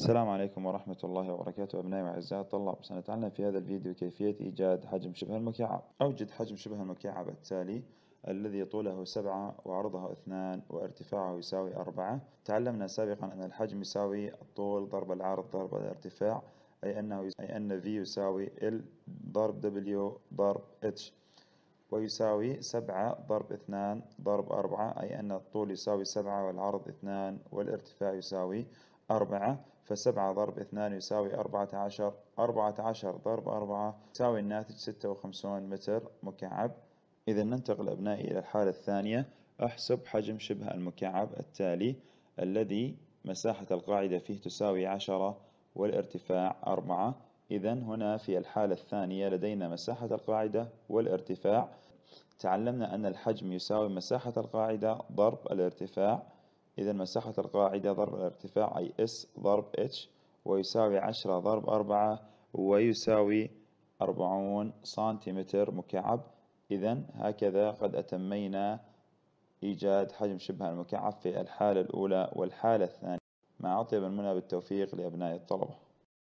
السلام عليكم ورحمة الله وبركاته أبنائي وأعزائي الطلاب سنتعلم في هذا الفيديو كيفية إيجاد حجم شبه المكعب أوجد حجم شبه المكعب التالي الذي طوله سبعة وعرضه اثنان وارتفاعه يساوي أربعة تعلمنا سابقا أن الحجم يساوي الطول ضرب العرض ضرب الارتفاع أي أنه يس... أي أن V يساوي L ضرب W ضرب H ويساوي سبعة ضرب اثنان ضرب أربعة أي أن الطول يساوي سبعة والعرض اثنان والارتفاع يساوي أربعة فسبعة ضرب اثنان يساوي أربعة عشر أربعة عشر ضرب أربعة يساوي الناتج ستة وخمسون متر مكعب إذا ننتقل أبنائي إلى الحالة الثانية أحسب حجم شبه المكعب التالي الذي مساحة القاعدة فيه تساوي عشرة والارتفاع أربعة إذا هنا في الحالة الثانية لدينا مساحة القاعدة والارتفاع تعلمنا أن الحجم يساوي مساحة القاعدة ضرب الارتفاع إذا مساحة القاعدة ضرب الارتفاع أي اس ضرب اتش ويساوي عشرة ضرب أربعة ويساوي أربعون سنتيمتر مكعب إذا هكذا قد أتمينا إيجاد حجم شبه المكعب في الحالة الأولى والحالة الثانية مع أطيب المنى بالتوفيق لأبناء الطلبة